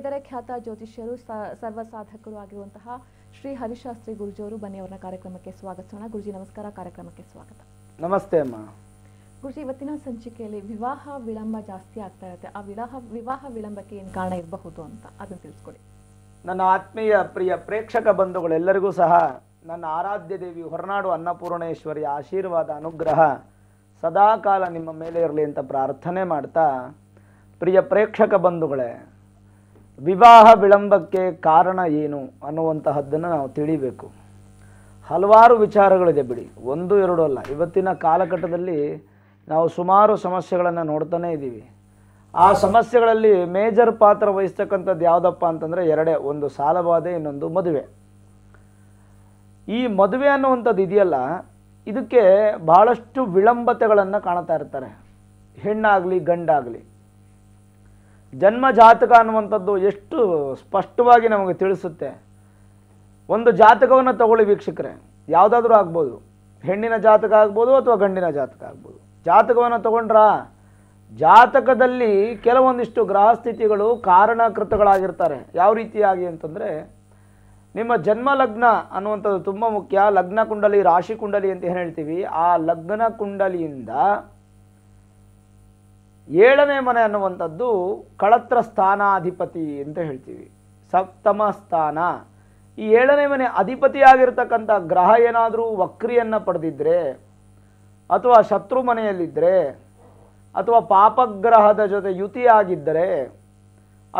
ಇದರ ಖ್ಯಾತ ಜ್ಯೋತಿಷ್ಯರು ಸಾಧಕರು ಆಗಿರುವಂತಹ ಶ್ರೀ ಹರಿಶಾಸ್ತ್ರಿ ಗುರುಜಿಯವರು ಬನ್ನಿ ಅವರ ಕಾರ್ಯಕ್ರಮಕ್ಕೆ ಸ್ವಾಗತಿಸೋಣ ಗುರುಜಿ ನಮಸ್ಕಾರ ಕಾರ್ಯಕ್ರಮಕ್ಕೆ ಸ್ವಾಗತ ನಮಸ್ತೆ ಅಮ್ಮ ಗುರುಜಿ ಇವತ್ತಿನ ಸಂಚಿಕೆಯಲ್ಲಿ ವಿವಾಹ ವಿಳಂಬ ಜಾಸ್ತಿ ಆಗ್ತಾ ಇರುತ್ತೆ ಆ ವಿವಾಹ ವಿವಾಹ ವಿಳಂಬಕ್ಕೆ ಏನು ಕಾರಣ ಇರಬಹುದು ಅಂತ ಅದನ್ನು ತಿಳಿಸ್ಕೊಡಿ ನನ್ನ ಆತ್ಮೀಯ ಪ್ರಿಯ ಪ್ರೇಕ್ಷಕ ಬಂಧುಗಳೆಲ್ಲರಿಗೂ ಸಹ ನನ್ನ ಆರಾಧ್ಯ ದೇವಿ ಹೊರನಾಡು ಅನ್ನಪೂರ್ಣೇಶ್ವರಿಯ ಆಶೀರ್ವಾದ ಅನುಗ್ರಹ ಸದಾಕಾಲ ನಿಮ್ಮ ಮೇಲೆ ಇರಲಿ ಅಂತ ಪ್ರಾರ್ಥನೆ ಮಾಡ್ತಾ ಪ್ರಿಯ ಪ್ರೇಕ್ಷಕ ಬಂಧುಗಳೇ ವಿವಾಹ ವಿಳಂಬಕ್ಕೆ ಕಾರಣ ಏನು ಅನ್ನುವಂತಹದ್ದನ್ನು ನಾವು ತಿಳಿಬೇಕು ಹಲವಾರು ವಿಚಾರಗಳಿದೆ ಬಿಡಿ ಒಂದು ಎರಡು ಅಲ್ಲ ಇವತ್ತಿನ ಕಾಲಘಟ್ಟದಲ್ಲಿ ನಾವು ಸುಮಾರು ಸಮಸ್ಯೆಗಳನ್ನು ನೋಡ್ತಾನೇ ಇದ್ದೀವಿ ಆ ಸಮಸ್ಯೆಗಳಲ್ಲಿ ಮೇಜರ್ ಪಾತ್ರ ವಹಿಸ್ತಕ್ಕಂಥದ್ದು ಯಾವುದಪ್ಪ ಅಂತಂದರೆ ಎರಡೇ ಒಂದು ಸಾಲಬಾಧೆ ಇನ್ನೊಂದು ಮದುವೆ ಈ ಮದುವೆ ಅನ್ನುವಂಥದ್ದು ಇದೆಯಲ್ಲ ಇದಕ್ಕೆ ಬಹಳಷ್ಟು ವಿಳಂಬತೆಗಳನ್ನು ಕಾಣ್ತಾ ಇರ್ತಾರೆ ಹೆಣ್ಣಾಗಲಿ ಗಂಡಾಗಲಿ ಜನ್ಮ ಜಾತಕ ಅನ್ನುವಂಥದ್ದು ಎಷ್ಟು ಸ್ಪಷ್ಟವಾಗಿ ನಮಗೆ ತಿಳಿಸುತ್ತೆ ಒಂದು ಜಾತಕವನ್ನು ತಗೊಳ್ಳಿ ವೀಕ್ಷಕರೇ ಯಾವುದಾದ್ರೂ ಆಗ್ಬೋದು ಹೆಣ್ಣಿನ ಜಾತಕ ಆಗ್ಬೋದು ಅಥವಾ ಗಂಡಿನ ಜಾತಕ ಆಗ್ಬೋದು ಜಾತಕವನ್ನು ತಗೊಂಡ್ರ ಜಾತಕದಲ್ಲಿ ಕೆಲವೊಂದಿಷ್ಟು ಗ್ರಹಸ್ಥಿತಿಗಳು ಕಾರಣಕೃತಗಳಾಗಿರ್ತಾರೆ ಯಾವ ರೀತಿಯಾಗಿ ಅಂತಂದರೆ ನಿಮ್ಮ ಜನ್ಮ ಲಗ್ನ ಅನ್ನುವಂಥದ್ದು ತುಂಬ ಮುಖ್ಯ ಲಗ್ನ ಕುಂಡಲಿ ರಾಶಿ ಕುಂಡಲಿ ಅಂತ ಏನು ಹೇಳ್ತೀವಿ ಆ ಲಗ್ನ ಕುಂಡಲಿಯಿಂದ ಏಳನೇ ಮನೆ ಅನ್ನುವಂಥದ್ದು ಕಳತ್ರ ಸ್ಥಾನಾಧಿಪತಿ ಅಂತ ಹೇಳ್ತೀವಿ ಸಪ್ತಮ ಸ್ಥಾನ ಈ ಏಳನೇ ಮನೆ ಅಧಿಪತಿಯಾಗಿರ್ತಕ್ಕಂಥ ಗ್ರಹ ಏನಾದರೂ ವಕ್ರಿಯನ್ನು ಪಡೆದಿದ್ದರೆ ಅಥವಾ ಶತ್ರು ಮನೆಯಲ್ಲಿದ್ದರೆ ಅಥವಾ ಪಾಪಗ್ರಹದ ಜೊತೆ ಯುತಿಯಾಗಿದ್ದರೆ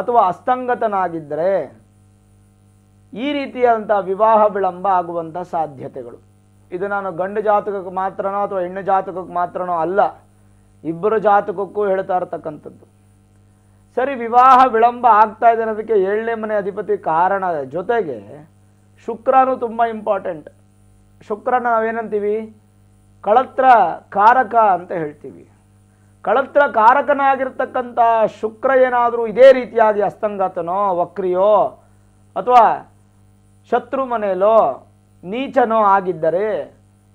ಅಥವಾ ಅಸ್ತಂಗತನಾಗಿದ್ದರೆ ಈ ರೀತಿಯಾದಂಥ ವಿವಾಹ ವಿಳಂಬ ಆಗುವಂಥ ಸಾಧ್ಯತೆಗಳು ಇದು ನಾನು ಗಂಡು ಜಾತಕಕ್ಕೆ ಮಾತ್ರನೋ ಅಥವಾ ಹೆಣ್ಣು ಜಾತಕಕ್ಕೆ ಮಾತ್ರನೋ ಅಲ್ಲ ಇಬ್ಬರು ಜಾತಕಕ್ಕೂ ಹೇಳ್ತಾ ಇರ್ತಕ್ಕಂಥದ್ದು ಸರಿ ವಿವಾಹ ವಿಳಂಬ ಆಗ್ತಾ ಇದೆ ಅನ್ನೋದಕ್ಕೆ ಏಳನೇ ಮನೆ ಅಧಿಪತಿ ಕಾರಣ ಜೊತೆಗೆ ಶುಕ್ರನೂ ತುಂಬ ಇಂಪಾರ್ಟೆಂಟ್ ಶುಕ್ರನ ನಾವೇನಂತೀವಿ ಕಳತ್ರ ಕಾರಕ ಅಂತ ಹೇಳ್ತೀವಿ ಕಳತ್ರ ಕಾರಕನಾಗಿರ್ತಕ್ಕಂಥ ಶುಕ್ರ ಏನಾದರೂ ಇದೇ ರೀತಿಯಾಗಿ ಅಸ್ತಂಗಾತನೋ ವಕ್ರಿಯೋ ಅಥವಾ ಶತ್ರು ಮನೆಯಲ್ಲೋ ನೀಚನೋ ಆಗಿದ್ದರೆ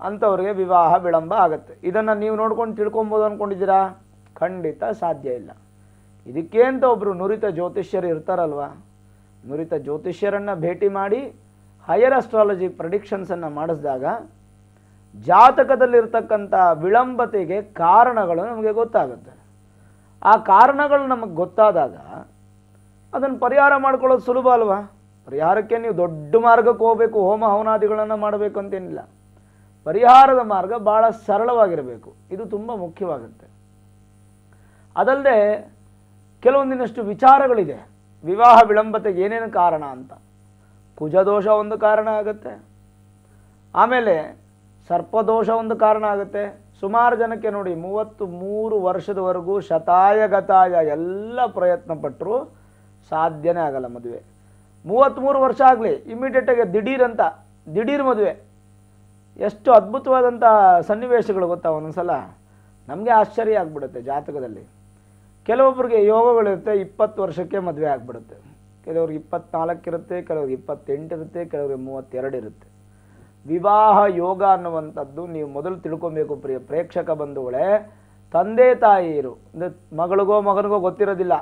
ಅಂಥವ್ರಿಗೆ ವಿವಾಹ ವಿಳಂಬ ಆಗುತ್ತೆ ಇದನ್ನು ನೀವು ನೋಡ್ಕೊಂಡು ತಿಳ್ಕೊಬೋದು ಅಂದ್ಕೊಂಡಿದ್ದೀರಾ ಖಂಡಿತ ಸಾಧ್ಯ ಇಲ್ಲ ಇದಕ್ಕೆ ಅಂತ ಒಬ್ಬರು ನುರಿತ ಜ್ಯೋತಿಷ್ಯರು ಇರ್ತಾರಲ್ವ ನುರಿತ ಜ್ಯೋತಿಷ್ಯರನ್ನು ಭೇಟಿ ಮಾಡಿ ಹೈಯರ್ ಅಸ್ಟ್ರಾಲಜಿ ಪ್ರಡಿಕ್ಷನ್ಸನ್ನು ಮಾಡಿಸಿದಾಗ ಜಾತಕದಲ್ಲಿರ್ತಕ್ಕಂಥ ವಿಳಂಬತೆಗೆ ಕಾರಣಗಳು ನಮಗೆ ಗೊತ್ತಾಗುತ್ತೆ ಆ ಕಾರಣಗಳು ನಮಗೆ ಗೊತ್ತಾದಾಗ ಅದನ್ನು ಪರಿಹಾರ ಮಾಡ್ಕೊಳ್ಳೋದು ಸುಲಭ ಅಲ್ವಾ ಪರಿಹಾರಕ್ಕೆ ನೀವು ದೊಡ್ಡ ಮಾರ್ಗಕ್ಕೆ ಹೋಗಬೇಕು ಹೋಮ ಹವನಾದಿಗಳನ್ನು ಮಾಡಬೇಕು ಅಂತೇನಿಲ್ಲ ಪರಿಹಾರದ ಮಾರ್ಗ ಭಾಳ ಸರಳವಾಗಿರಬೇಕು ಇದು ತುಂಬ ಮುಖ್ಯವಾಗುತ್ತೆ ಅದಲ್ಲದೆ ಕೆಲವೊಂದಿನಷ್ಟು ವಿಚಾರಗಳಿದೆ ವಿವಾಹ ವಿಳಂಬತೆಗೆ ಏನೇನು ಕಾರಣ ಅಂತ ಕುಜದೋಷ ಒಂದು ಕಾರಣ ಆಗುತ್ತೆ ಆಮೇಲೆ ಸರ್ಪದೋಷ ಒಂದು ಕಾರಣ ಆಗುತ್ತೆ ಸುಮಾರು ಜನಕ್ಕೆ ನೋಡಿ ಮೂವತ್ತು ಮೂರು ವರ್ಷದವರೆಗೂ ಶತಾಯಗತಾಯ ಎಲ್ಲ ಪ್ರಯತ್ನ ಪಟ್ಟರು ಸಾಧ್ಯನೇ ಆಗಲ್ಲ ಮದುವೆ ಮೂವತ್ತ್ಮೂರು ವರ್ಷ ಆಗಲಿ ಇಮಿಡಿಯೇಟಾಗಿ ದಿಢೀರ್ ಅಂತ ದಿಢೀರ್ ಮದುವೆ ಎಷ್ಟು ಅದ್ಭುತವಾದಂಥ ಸನ್ನಿವೇಶಗಳು ಗೊತ್ತಾ ಒಂದೊಂದ್ಸಲ ನಮಗೆ ಆಶ್ಚರ್ಯ ಆಗಿಬಿಡುತ್ತೆ ಜಾತಕದಲ್ಲಿ ಕೆಲವೊಬ್ಬರಿಗೆ ಯೋಗಗಳಿರುತ್ತೆ ಇಪ್ಪತ್ತು ವರ್ಷಕ್ಕೆ ಮದುವೆ ಆಗಿಬಿಡುತ್ತೆ ಕೆಲವ್ರಿಗೆ ಇಪ್ಪತ್ನಾಲ್ಕಿರುತ್ತೆ ಕೆಲವ್ರಿಗೆ ಇಪ್ಪತ್ತೆಂಟಿರುತ್ತೆ ಕೆಲವ್ರಿಗೆ ಮೂವತ್ತೆರಡು ಇರುತ್ತೆ ವಿವಾಹ ಯೋಗ ಅನ್ನುವಂಥದ್ದು ನೀವು ಮೊದಲು ತಿಳ್ಕೊಬೇಕು ಪ್ರಿಯ ಪ್ರೇಕ್ಷಕ ಬಂಧುಗಳೇ ತಂದೆ ತಾಯಿಯರು ಅಂದರೆ ಮಗಳಿಗೋ ಮಗನಿಗೋ ಗೊತ್ತಿರೋದಿಲ್ಲ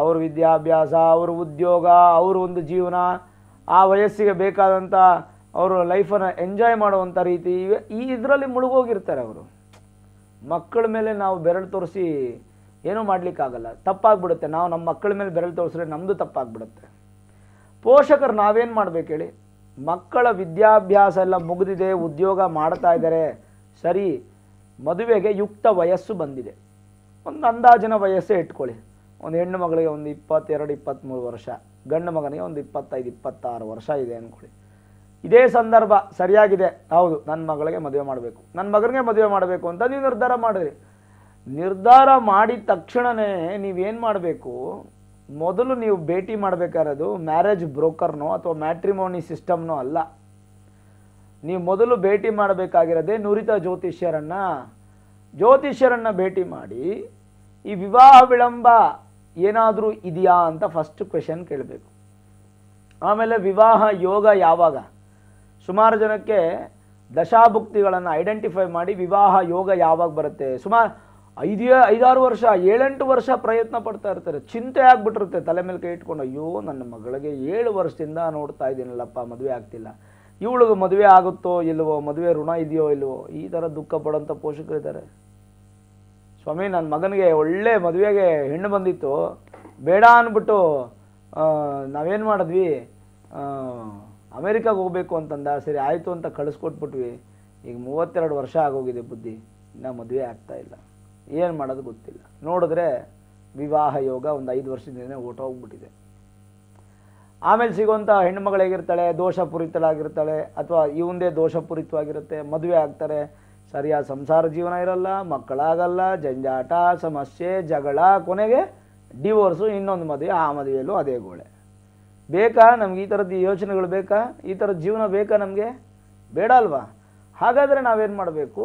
ಅವ್ರ ವಿದ್ಯಾಭ್ಯಾಸ ಅವ್ರ ಉದ್ಯೋಗ ಅವ್ರ ಒಂದು ಜೀವನ ಆ ವಯಸ್ಸಿಗೆ ಬೇಕಾದಂಥ ಅವರು ಲೈಫನ್ನು ಎಂಜಾಯ್ ಮಾಡುವಂಥ ರೀತಿ ಈ ಇದರಲ್ಲಿ ಮುಳುಗೋಗಿರ್ತಾರೆ ಅವರು ಮಕ್ಕಳ ಮೇಲೆ ನಾವು ಬೆರಳು ತೋರಿಸಿ ಏನೂ ಮಾಡಲಿಕ್ಕಾಗಲ್ಲ ತಪ್ಪಾಗ್ಬಿಡುತ್ತೆ ನಾವು ನಮ್ಮ ಮಕ್ಕಳ ಮೇಲೆ ಬೆರಳು ತೋರಿಸಿದ್ರೆ ನಮ್ಮದು ತಪ್ಪಾಗ್ಬಿಡುತ್ತೆ ಪೋಷಕರು ನಾವೇನು ಮಾಡಬೇಕು ಹೇಳಿ ಮಕ್ಕಳ ವಿದ್ಯಾಭ್ಯಾಸ ಎಲ್ಲ ಮುಗಿದಿದೆ ಉದ್ಯೋಗ ಮಾಡ್ತಾ ಇದ್ದಾರೆ ಸರಿ ಮದುವೆಗೆ ಯುಕ್ತ ವಯಸ್ಸು ಬಂದಿದೆ ಒಂದು ಅಂದಾಜಿನ ವಯಸ್ಸೇ ಇಟ್ಕೊಳ್ಳಿ ಒಂದು ಹೆಣ್ಣು ಮಗಳಿಗೆ ಒಂದು ಇಪ್ಪತ್ತೆರಡು ಇಪ್ಪತ್ತ್ಮೂರು ವರ್ಷ ಗಂಡು ಮಗನಿಗೆ ಒಂದು ಇಪ್ಪತ್ತೈದು ಇಪ್ಪತ್ತಾರು ವರ್ಷ ಇದೆ ಅಂದ್ಕೊಳ್ಳಿ ಇದೇ ಸಂದರ್ಭ ಸರಿಯಾಗಿದೆ ಹೌದು ನನ್ನ ಮಗಳಿಗೆ ಮದುವೆ ಮಾಡಬೇಕು ನನ್ನ ಮಗನಿಗೆ ಮದುವೆ ಮಾಡಬೇಕು ಅಂತ ನೀವು ನಿರ್ಧಾರ ಮಾಡಿದ್ರಿ ನಿರ್ಧಾರ ಮಾಡಿದ ತಕ್ಷಣವೇ ನೀವೇನು ಮಾಡಬೇಕು ಮೊದಲು ನೀವು ಭೇಟಿ ಮಾಡಬೇಕಾಗಿರೋದು ಮ್ಯಾರೇಜ್ ಬ್ರೋಕರ್ನೋ ಅಥವಾ ಮ್ಯಾಟ್ರಿಮೋನಿ ಸಿಸ್ಟಮ್ನೋ ಅಲ್ಲ ನೀವು ಮೊದಲು ಭೇಟಿ ಮಾಡಬೇಕಾಗಿರೋದೇ ನುರಿತ ಜ್ಯೋತಿಷ್ಯರನ್ನು ಜ್ಯೋತಿಷ್ಯರನ್ನು ಭೇಟಿ ಮಾಡಿ ಈ ವಿವಾಹ ವಿಳಂಬ ಏನಾದರೂ ಇದೆಯಾ ಅಂತ ಫಸ್ಟ್ ಕ್ವೆಶನ್ ಕೇಳಬೇಕು ಆಮೇಲೆ ವಿವಾಹ ಯೋಗ ಯಾವಾಗ ಸುಮಾರು ಜನಕ್ಕೆ ದಶಾಭುಕ್ತಿಗಳನ್ನು ಐಡೆಂಟಿಫೈ ಮಾಡಿ ವಿವಾಹ ಯೋಗ ಯಾವಾಗ ಬರುತ್ತೆ ಸುಮಾರು ಐದು ಐದಾರು ವರ್ಷ ಏಳೆಂಟು ವರ್ಷ ಪ್ರಯತ್ನ ಪಡ್ತಾ ಇರ್ತಾರೆ ಚಿಂತೆ ಆಗ್ಬಿಟ್ಟಿರುತ್ತೆ ತಲೆ ಮೇಲೆ ಕೈ ಇಟ್ಕೊಂಡು ಅಯ್ಯೋ ನನ್ನ ಮಗಳಿಗೆ ಏಳು ವರ್ಷದಿಂದ ನೋಡ್ತಾ ಇದ್ದೀನಲ್ಲಪ್ಪ ಮದುವೆ ಆಗ್ತಿಲ್ಲ ಇವಳಿಗೆ ಮದುವೆ ಆಗುತ್ತೋ ಇಲ್ಲವೋ ಮದುವೆ ಋಣ ಇದೆಯೋ ಇಲ್ವೋ ಈ ಥರ ದುಃಖ ಪಡೋಂಥ ಪೋಷಕರಿದ್ದಾರೆ ಸ್ವಾಮಿ ನನ್ನ ಮಗನಿಗೆ ಒಳ್ಳೆ ಮದುವೆಗೆ ಹೆಣ್ಣು ಬಂದಿತ್ತು ಬೇಡ ಅಂದ್ಬಿಟ್ಟು ನಾವೇನು ಮಾಡಿದ್ವಿ ಅಮೇರಿಕಾಗೆ ಹೋಗಬೇಕು ಅಂತಂದ ಸರಿ ಆಯಿತು ಅಂತ ಕಳಿಸ್ಕೊಟ್ಬಿಟ್ವಿ ಈಗ ಮೂವತ್ತೆರಡು ವರ್ಷ ಆಗೋಗಿದೆ ಬುದ್ಧಿ ಇನ್ನೂ ಮದುವೆ ಆಗ್ತಾ ಇಲ್ಲ ಏನು ಮಾಡೋದು ಗೊತ್ತಿಲ್ಲ ನೋಡಿದ್ರೆ ವಿವಾಹ ಯೋಗ ಒಂದು ಐದು ವರ್ಷದಿಂದನೇ ಹೋಗ್ಬಿಟ್ಟಿದೆ ಆಮೇಲೆ ಸಿಗುವಂಥ ಹೆಣ್ಣುಮಗಳಾಗಿರ್ತಾಳೆ ದೋಷಪೂರಿತಳಾಗಿರ್ತಾಳೆ ಅಥವಾ ಇವಂದೇ ದೋಷಪೂರಿತವಾಗಿರುತ್ತೆ ಮದುವೆ ಆಗ್ತಾರೆ ಸರಿಯಾದ ಸಂಸಾರ ಜೀವನ ಇರಲ್ಲ ಮಕ್ಕಳಾಗಲ್ಲ ಜಂಜಾಟ ಸಮಸ್ಯೆ ಜಗಳ ಕೊನೆಗೆ ಡಿವೋರ್ಸು ಇನ್ನೊಂದು ಮದುವೆ ಆ ಮದುವೆಯಲ್ಲೂ ಅದೇ ಗೋಳೆ ಬೇಕಾ ನಮ್ಗೆ ಈ ಥರದ್ದು ಯೋಚನೆಗಳು ಬೇಕಾ ಈ ಥರದ ಜೀವನ ಬೇಕಾ ನಮಗೆ ಬೇಡ ಅಲ್ವಾ ಹಾಗಾದರೆ ನಾವೇನು ಮಾಡಬೇಕು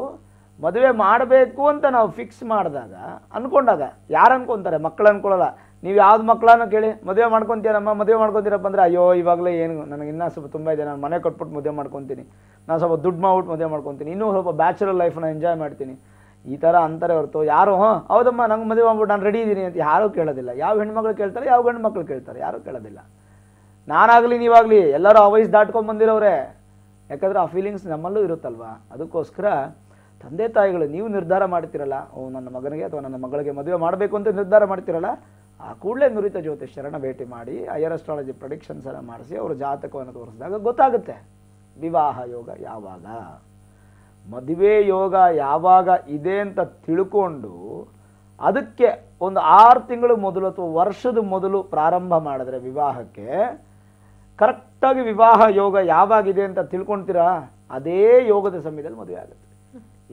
ಮದುವೆ ಮಾಡಬೇಕು ಅಂತ ನಾವು ಫಿಕ್ಸ್ ಮಾಡಿದಾಗ ಅಂದ್ಕೊಂಡಾಗ ಯಾರು ಅನ್ಕೊತಾರೆ ಮಕ್ಕಳು ಅನ್ಕೊಳ್ಳಲ್ಲ ನೀವು ಯಾವ್ದು ಮಕ್ಕಳನ್ನು ಕೇಳಿ ಮದುವೆ ಮಾಡ್ಕೊತೀರಮ್ಮ ಮದುವೆ ಮಾಡ್ಕೊತೀರಪ್ಪ ಅಂದರೆ ಅಯ್ಯೋ ಇವಾಗಲೇ ಏನು ನನಗೆ ಇನ್ನೂ ಸ್ವಲ್ಪ ತುಂಬ ಇದೆ ನಾನು ಮನೆ ಕೊಟ್ಬಿಟ್ಟು ಮದುವೆ ಮಾಡ್ಕೊತೀನಿ ನಾನು ಸ್ವಲ್ಪ ದುಡ್ಡು ಮಾಡ್ಬಿಟ್ಟು ಮದುವೆ ಮಾಡ್ಕೊತೀನಿ ಇನ್ನೂ ಸ್ವಲ್ಪ ಬ್ಯಾಚುಲರ್ ಲೈಫನ್ನ ಎಂಜಾಯ್ ಮಾಡ್ತೀನಿ ಈ ಥರ ಅಂತಾರೆ ಹೊರತು ಯಾರು ಹಾಂ ಹೌದಮ್ಮ ನಂಗೆ ಮದುವೆ ಮಾಡ್ಬಿಟ್ಟು ನಾನು ರೆಡಿ ಇದ್ದೀನಿ ಅಂತ ಯಾರೂ ಕೇಳೋದಿಲ್ಲ ಯಾವ ಹೆಣ್ಮಕ್ಳು ಕೇಳ್ತಾರೆ ಯಾವ ಗಂಡು ಮಕ್ಕಳು ಕೇಳ್ತಾರೆ ಯಾರೂ ಕೇಳೋದಿಲ್ಲ ನಾನಾಗಲಿ ನೀವಾಗಲಿ ಎಲ್ಲರೂ ಆ ವಯಸ್ಸು ದಾಟ್ಕೊಂಡು ಯಾಕಂದರೆ ಆ ಫೀಲಿಂಗ್ಸ್ ನಮ್ಮಲ್ಲೂ ಇರುತ್ತಲ್ವಾ ಅದಕ್ಕೋಸ್ಕರ ತಂದೆ ತಾಯಿಗಳು ನೀವು ನಿರ್ಧಾರ ಮಾಡ್ತಿರಲ್ಲ ಓ ನನ್ನ ಮಗನಿಗೆ ಅಥವಾ ನನ್ನ ಮಗಳಿಗೆ ಮದುವೆ ಮಾಡಬೇಕು ಅಂತ ನಿರ್ಧಾರ ಮಾಡ್ತಿರಲ್ಲ ಆ ಕೂಡಲೇ ನುರಿತ ಜ್ಯೋತಿಷ್ಯರನ್ನ ಭೇಟಿ ಮಾಡಿ ಹೈಯರ್ ಅಸ್ಟ್ರಾಲಜಿ ಪ್ರೊಡಿಕ್ಷನ್ಸ್ ಎಲ್ಲ ಮಾಡಿಸಿ ಅವರು ಜಾತಕವನ್ನು ತೋರಿಸಿದಾಗ ಗೊತ್ತಾಗುತ್ತೆ ವಿವಾಹ ಯೋಗ ಯಾವಾಗ ಮದುವೆ ಯೋಗ ಯಾವಾಗ ಇದೆ ಅಂತ ತಿಳ್ಕೊಂಡು ಅದಕ್ಕೆ ಒಂದು ಆರು ತಿಂಗಳು ಮೊದಲು ಅಥವಾ ವರ್ಷದ ಮೊದಲು ಪ್ರಾರಂಭ ಮಾಡಿದ್ರೆ ವಿವಾಹಕ್ಕೆ ಕರೆಕ್ಟಾಗಿ ವಿವಾಹ ಯೋಗ ಯಾವಾಗಿದೆ ಅಂತ ತಿಳ್ಕೊಳ್ತೀರಾ ಅದೇ ಯೋಗದ ಸಮಯದಲ್ಲಿ ಮದುವೆ ಆಗುತ್ತೆ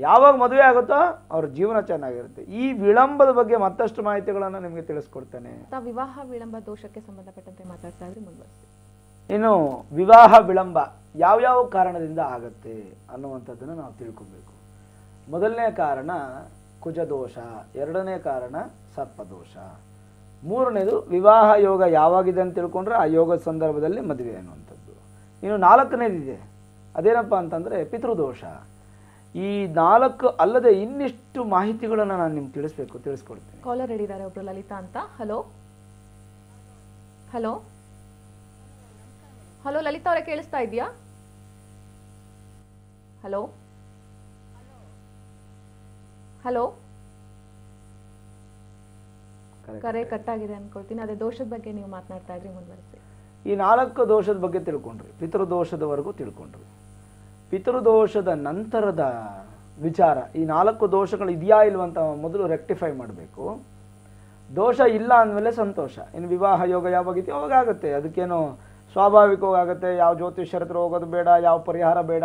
ಯಾವಾಗ ಮದುವೆ ಆಗುತ್ತೋ ಅವ್ರ ಜೀವನ ಚೆನ್ನಾಗಿರುತ್ತೆ ಈ ವಿಳಂಬದ ಬಗ್ಗೆ ಮತ್ತಷ್ಟು ಮಾಹಿತಿಗಳನ್ನು ನಿಮಗೆ ತಿಳಿಸ್ಕೊಡ್ತೇನೆ ವಿವಾಹ ವಿಳಂಬ ದೋಷಕ್ಕೆ ಸಂಬಂಧಪಟ್ಟಂತೆ ಮಾತಾಡ್ತಾ ಇದ್ರೆ ಇನ್ನು ವಿವಾಹ ವಿಳಂಬ ಯಾವ್ಯಾವ ಕಾರಣದಿಂದ ಆಗತ್ತೆ ಅನ್ನುವಂಥದ್ದನ್ನು ನಾವು ತಿಳ್ಕೊಬೇಕು ಮೊದಲನೇ ಕಾರಣ ಕುಜದೋಷ ಎರಡನೇ ಕಾರಣ ಸರ್ಪದೋಷ ಮೂರನೇದು ವಿವಾಹ ಯೋಗ ಯಾವಾಗಿದೆ ಅಂತ ತಿಳ್ಕೊಂಡ್ರೆ ಆ ಯೋಗದ ಸಂದರ್ಭದಲ್ಲಿ ಮದುವೆ ಅನ್ನುವಂಥದ್ದು ಇನ್ನು ನಾಲ್ಕನೇದಿದೆ ಅದೇನಪ್ಪ ಅಂತಂದರೆ ಪಿತೃದೋಷ ಈ ನಾಲ್ಕು ಅಲ್ಲದೆ ಇನ್ನಿಷ್ಟು ಮಾಹಿತಿಗಳನ್ನು ನಾನು ನಿಮ್ಗೆ ತಿಳಿಸ್ಬೇಕು ತಿಳಿಸ್ಕೊಡ್ತೀನಿ ಕಾಲರ್ ಹೇಳಿದ್ದಾರೆ ಒಬ್ರು ಲಲಿತಾ ಅಂತ ಹಲೋ ಹಲೋ ಹಲೋ ಲಲಿತಾ ಅವರೇ ಕೇಳಿಸ್ತಾ ಇದೆಯಾ ಹಲೋ ಹಲೋ ಕರೆ ಕಟ್ಟಾಗಿದೆ ಅನ್ಕೊಳ್ತೀನಿ ಅದೇ ದೋಷದ ಬಗ್ಗೆ ನೀವು ಮಾತನಾಡ್ತಾ ಇದ್ರಿ ಮುಂದುವರಿಸಿ ಈ ನಾಲ್ಕು ದೋಷದ ಬಗ್ಗೆ ತಿಳ್ಕೊಂಡ್ರಿ ಪಿತೃದೋಷದವರೆಗೂ ತಿಳ್ಕೊಂಡ್ರಿ ಪಿತೃದೋಷದ ನಂತರದ ವಿಚಾರ ಈ ನಾಲ್ಕು ದೋಷಗಳು ಇದೆಯಾ ಇಲ್ವಂತ ಮೊದಲು ರೆಕ್ಟಿಫೈ ಮಾಡಬೇಕು ದೋಷ ಇಲ್ಲ ಅಂದಮೇಲೆ ಸಂತೋಷ ಇನ್ನು ವಿವಾಹ ಯೋಗ ಯಾವಾಗಿದೆಯೋ ಆಗುತ್ತೆ ಅದಕ್ಕೇನು ಸ್ವಾಭಾವಿಕವಾಗುತ್ತೆ ಯಾವ ಜ್ಯೋತಿಷ್ಯರ ಹತ್ರ ಹೋಗೋದು ಬೇಡ ಯಾವ ಪರಿಹಾರ ಬೇಡ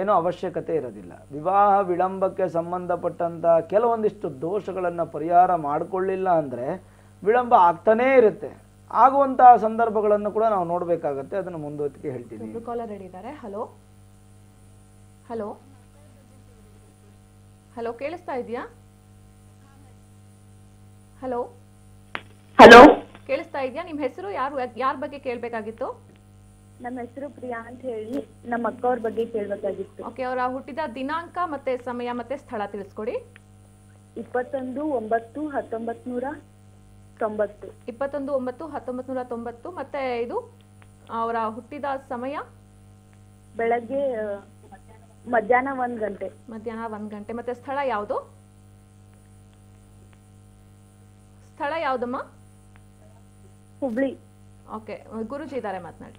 ಏನೂ ಅವಶ್ಯಕತೆ ಇರೋದಿಲ್ಲ ವಿವಾಹ ವಿಳಂಬಕ್ಕೆ ಸಂಬಂಧಪಟ್ಟಂತ ಕೆಲವೊಂದಿಷ್ಟು ದೋಷಗಳನ್ನು ಪರಿಹಾರ ಮಾಡಿಕೊಳ್ಳಿಲ್ಲ ಅಂದ್ರೆ ವಿಳಂಬ ಆಗ್ತಾನೇ ಇರುತ್ತೆ ಆಗುವಂತಹ ಸಂದರ್ಭಗಳನ್ನು ಕೂಡ ನಾವು ನೋಡ್ಬೇಕಾಗತ್ತೆ ಅದನ್ನು ಮುಂದೊತ್ತಿಗೆ ಹೇಳ್ತೀನಿ ಕಾಲರ್ ಹೇಳಿದ್ದಾರೆ ಹಲೋ ಹಲೋ ಹಲೋ ಕೇಳಿಸ್ತಾ ಇದೆಯಾ ಹಲೋ ಹಲೋ ಕೇಳಿಸ್ತಾ ಇದೆಯಾ ನಿಮ್ಮ ಹೆಸರು ಯಾರು ಯಾರ ಬಗ್ಗೆ ಕೇಳಬೇಕಾಗಿತ್ತು ನಮ್ಮ ಹೆಸರು ಪ್ರಿಯಾ ಅಂತ ಹೇಳಿ ನಮ್ಮ ಅಕ್ಕ ಅವ್ರ ಬಗ್ಗೆ ಕೇಳಬೇಕಾಗಿತ್ತು ಓಕೆ ಅವರ ಹುಟ್ಟಿದ ದಿನಾಂಕ ಮತ್ತೆ ಸಮಯ ಮತ್ತೆ ಸ್ಥಳ ತಿಳಿಸ್ಕೊಡಿ ಇಪ್ಪತ್ತೊಂದು ಒಂಬತ್ತು ಹತ್ತೊಂಬತ್ ನೂರ ತೊಂಬತ್ತು ಇಪ್ಪತ್ತೊಂದು ಒಂಬತ್ತು ಹತ್ತೊಂಬತ್ ನೂರ ತೊಂಬತ್ತು ಮತ್ತೆ ಇದು ಅವರ ಹುಟ್ಟಿದ ಸಮಯ ಬೆಳಗ್ಗೆ ಮಧ್ಯಾಹ್ನ ಒಂದ್ ಗಂಟೆ ಮಧ್ಯಾಹ್ನ ಒಂದ್ ಗಂಟೆ ಮತ್ತೆ ಸ್ಥಳ ಯಾವುದು ಸ್ಥಳ ಯಾವ್ದಮ್ಮ ಹುಬ್ಳಿ ಓಕೆ ಗುರುಜಿ ಇದಾರೆ ಮಾತನಾಡಿ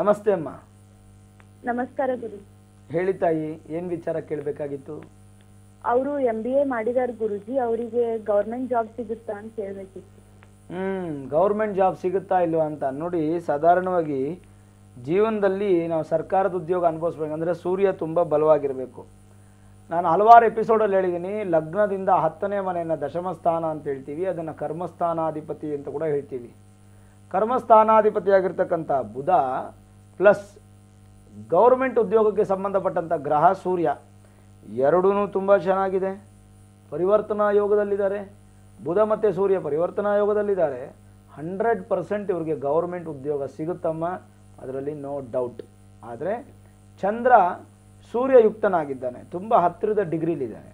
ನಮಸ್ತೆ ಅಮ್ಮ ನಮಸ್ಕಾರ ಗುರು ಹೇಳಿ ತಾಯಿ ಏನ್ ವಿಚಾರ ಕೇಳಬೇಕಾಗಿತ್ತು ಅವರು ಎಂ ಬಿ ಎ ಮಾಡಿದಾರೆ ಗುರುಜಿ ಅವರಿಗೆ ಗೌರ್ಮೆಂಟ್ ಜಾಬ್ ಸಿಗುತ್ತಾ ಅಂತ ಕೇಳಬೇಕಿತ್ತು ಹ್ಮ್ ಗೌರ್ಮೆಂಟ್ ಜಾಬ್ ಸಿಗುತ್ತಾ ಇಲ್ವಾ ಅಂತ ನೋಡಿ ಸಾಧಾರಣವಾಗಿ ಜೀವನದಲ್ಲಿ ನಾವು ಸರ್ಕಾರದ ಉದ್ಯೋಗ ಅನುಭವಿಸ್ಬೇಕಂದ್ರೆ ಸೂರ್ಯ ತುಂಬ ಬಲವಾಗಿರಬೇಕು ನಾನು ಹಲವಾರು ಎಪಿಸೋಡಲ್ಲಿ ಹೇಳಿದ್ದೀನಿ ಲಗ್ನದಿಂದ ಹತ್ತನೇ ಮನೆಯನ್ನು ದಶಮಸ್ಥಾನ ಅಂತ ಹೇಳ್ತೀವಿ ಅದನ್ನು ಕರ್ಮಸ್ಥಾನಾಧಿಪತಿ ಅಂತ ಕೂಡ ಹೇಳ್ತೀವಿ ಕರ್ಮಸ್ಥಾನಾಧಿಪತಿಯಾಗಿರ್ತಕ್ಕಂಥ ಬುಧ ಪ್ಲಸ್ ಗೌರ್ಮೆಂಟ್ ಉದ್ಯೋಗಕ್ಕೆ ಸಂಬಂಧಪಟ್ಟಂಥ ಗ್ರಹ ಸೂರ್ಯ ಎರಡೂ ತುಂಬ ಚೆನ್ನಾಗಿದೆ ಪರಿವರ್ತನಾ ಯೋಗದಲ್ಲಿದ್ದಾರೆ ಬುಧ ಮತ್ತು ಸೂರ್ಯ ಪರಿವರ್ತನಾ ಯೋಗದಲ್ಲಿದ್ದಾರೆ ಹಂಡ್ರೆಡ್ ಪರ್ಸೆಂಟ್ ಇವ್ರಿಗೆ ಗೌರ್ಮೆಂಟ್ ಉದ್ಯೋಗ ಸಿಗುತ್ತಮ್ಮ ಅದರಲ್ಲಿ ನೋ ಡೌಟ್ ಆದರೆ ಚಂದ್ರ ಸೂರ್ಯಯುಕ್ತನಾಗಿದ್ದಾನೆ ತುಂಬ ಹತ್ತಿರದ ಡಿಗ್ರೀಲಿದ್ದಾನೆ